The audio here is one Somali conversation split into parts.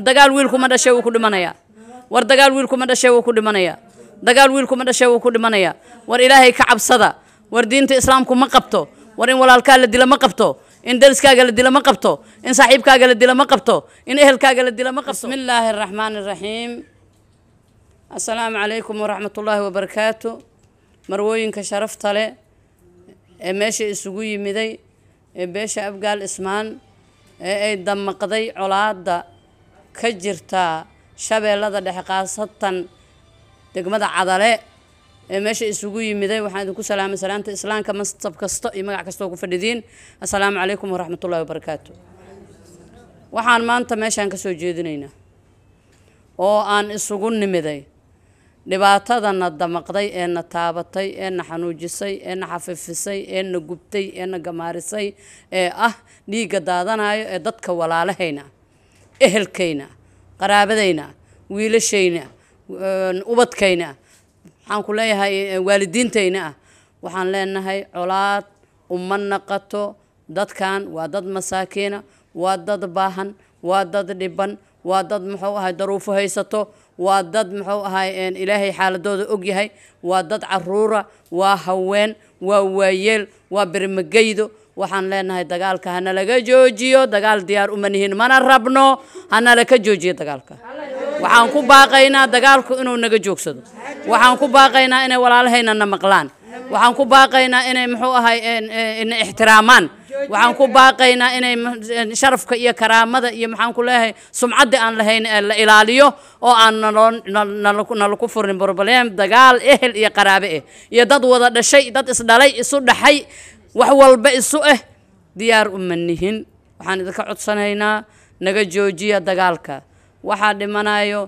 dagaal wiilkuma dhashe wuu ku dhimanayaa war dagaal wiilkuma dhashe wuu ku dhimanayaa dagaal wiilkuma dhashe wuu ku dhimanayaa war ilaahay ka cabsada war diinta islaamku ma qabto war in walaalkaa la dila ma qabto in dariskaaga la dila ma qabto in saaxiibkaaga la dila ma qabto in ehelkaaga la dila ma qabto bismillaahi araxmaan araxiim assalaamu calaykum waraxmatullaahi wabarakaatu marwooyinka sharafta leh ee meesha isugu yimiday ee beesha abgaal ismaan ee ay damaqday colaadda ka jirtaa shabeellada dhexe khaasatan degmada cadale ee meesha isugu yimiday waxaan idinku salaamay salaanta islaamka mansab kasto iyo magac kastoo ku fadhidiin assalaamu calaykum waraxmatullahi wabarakaatu waxaan maanta meeshaan ka soo jeedinaynaa oo aan isugu nimiday dhibaatada na damaqday ee na taabatay ee na xanuujisay ee na xafifisay ee na gubtay ee na gamaarisay ee ah dhiigga daadanayo ee dadka walaalahayna ehelkayna qaraabadayna wiilashayna ubadkayna waxaan ku leeyahay waalidiintayna ah waxaan leenahay colaad uma naqato dadkan waa dad masaakiina waa dad baahan waa dad dhiban waa dad muxuu ahay daruufo haysato waa dad muxuu ahay ilaahay xaaladooda ogyahay waa dad caruura waa haween waa waayeel waa bermagaydo waxaan leenahay dagaalka hana laga joojiyo dagaal diyaar uma nihin mana rabno hana laka joojiyo dagaalka waxaan ku baaqaynaa dagaalku inuu naga joogsado waxaan ku baaqaynaa inay walaalahayna na maqlaan waxaan ku baaqaynaa inay muxuu ahay na ixtiraamaan waxaan ku baaqaynaa inay sharafka iyo karaamada iyo maxaan ku leeyahay sumcadda aan lahayn ee la ilaaliyo oo aan nalaku furin barbalem dagaal ehel iyo qaraabe eh iyo dad wada dhashay dad isdhalay isu dhaxay wax walba isu ah diyaar uma nihin waxaan idinka codsanaynaa naga joojiya dagaalka waxaa dhimanaayo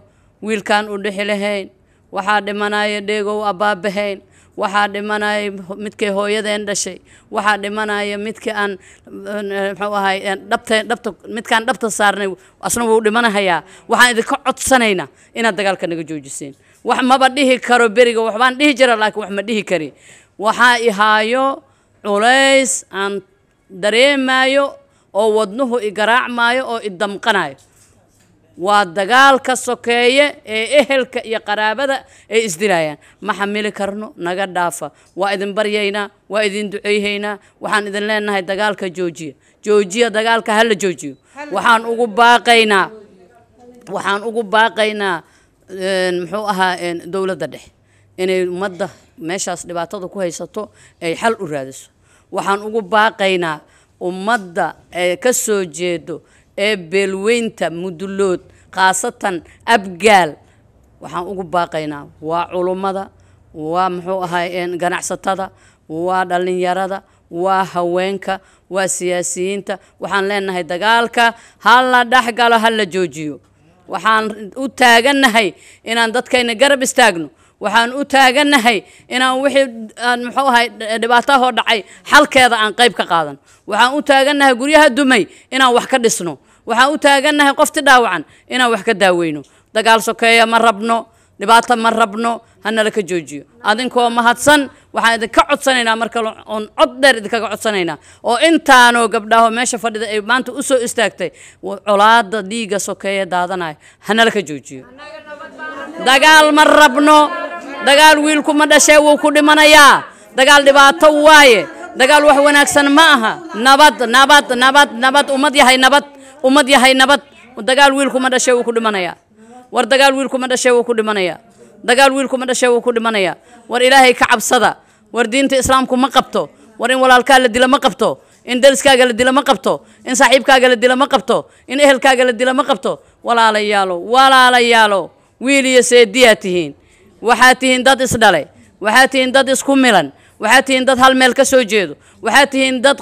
wiilkaan u dhixi lahayn waxaa dhimanaaya dheegow abaabahayn waxaa dhimanaya midkay hooyadeen dhashay waxaa dhimanaya midka aan mxuu ahay dhabta midkaan dhabta saarnay asna wuu dhimanahayaa waxaan idinka codsanaynaa inaad dagaalka naga joojiseen wax maba dhihi karo beriga waxbaan dhihi jira laakiin wax ma dhihi kari waxaa ihaayo culays aan dareemaayo oo wadnuhu igaraacmaayo oo idamqanayo waa dagaalka sokeeye ee ehelka iyo qaraabada ay isdilaayaan ma xamili karno naga dhaafa waa idin baryaynaa waa idin duceyhaynaa waxaan idin leenahay dagaalka joojiya joojiya dagaalka hala joojiyo waxaan ugu baaqaynaa waxaan ugu baaqaynaa muxuu ahaa dowladda dhexe inay ummadda meeshaas dhibaatada ku haysato ay xal u raadiso waxaan ugu baaqaynaa ummadda ee ka soo jeedo ee beelweynta mudulood khaasatan abgaal waxaan ugu baaqaynaa waa culummada waa muxuu ahay ganacsatada waa dhallinyarada waa haweenka waa siyaasiyiinta waxaan leenahay dagaalka ha la galo ha la joojiyo waxaan u taagannahay inaan dadkayna garab istaagno waxaan u taaganahay inaan wixii aan muxuu ahay dhibaatahoo dhacay xalkeeda aan qayb ka qaadan waxaan u taaganahay guryaha dumay inaan wax ka dhisno waxaan u taaganahay qofti dhaawacan inaan wax ka daaweyno dagaal sokeeya ma rabno dhibaato ma rabno hanala ka joojiyo adinkoo mahadsan waxaan idinka codsanaynaa marka oon cod dheer idinkaga codsanaynaa oo intaanoo gabdhaho meesha fadhida ay maanta usoo istaagtay colaada dhiiga sokeeya daadanaya hanala ka joojiyo dagaal ma rabno dagaal wiilku ma dhashee wuu ku dhimanayaa dagaal dhibaato waaye dagaal wax wanaagsan ma aha nabad nabad nabad nabad ummad yahay nabad ummad yahay nabad dagaal wiilku ma dhashee wuu ku dhimanayaa war dagaal wiilku ma dhashee wuu ku dhimanayaa dagaal wiilku ma dhashee wuu ku dhimanayaa war ilaahay ka cabsada war diinta islaamku ma qabto war in walaalkaa la dila ma qabto in dariskaaga la dila ma qabto in saaxiibkaaga la dila ma qabto in ehelkaaga la dila ma qabto walaalayaalo walaalayaalo wiil iyo seediyaa tihiin waxaad tihiin dad isdhale waxaad tihiin dad isku milan waxaad tihiin dad hal meel ka soo jeedo waxaad tihiin dad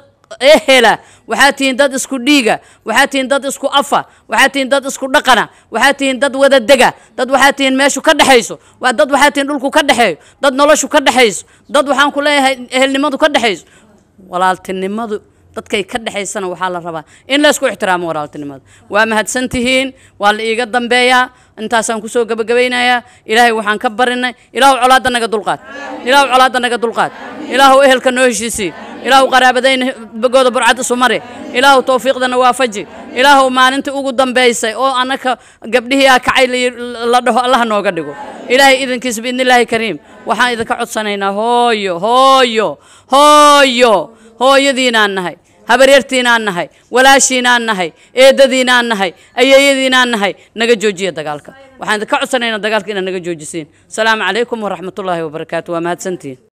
ehela waxaad tihiin dad isku dhiiga waxaad tihiin dad isku afa waxaad tihiin dad isku dhaqana waxaad tihiin dad wada dega dad waxaad tihiin meeshu ka dhexayso waa dad waxaad tihiin dhulku ka dhexeeyo dad noloshu ka dhexayso dad waxaan ku leeyahay ehelnimadu ka dhexayso walaaltinimadu dadkay ka dhexaysana waxaa la rabaa in laysku ixtiraamo walaaltinimada waa mahadsan tihiin waa la iiga dambeeyaa intaasaan kusoo gebagabaynayaa ilaahay waxaan ka barinay ilaahu colaadda naga dulqaad ilaahu colaadda naga dulqaad ilaahu ehelka noo heshiisii ilaahu qaraabadayna bagooda burcad isu mari ilaahu tawfiiqdana waafaji ilaahu maalinta ugu dambaysay oo anaka gabdhihiiaa ah kacay la dhaho allaha nooga dhigo ilaahay idinkiisa biidnillaahi kariim waxaan idinka codsanaynaa hooyo hooyo hooyo hooyadiinaan nahay habaryartiinaan nahay walaashiinaan nahay eedadiinaan nahay ayeeyadiinaan nahay naga joojiya dagaalka waxaan ka codsanaynaa dagaalka inaad naga joojisiin asalaamu calaykum waraxmatullaahi wabarakaatu waa mahadsantiin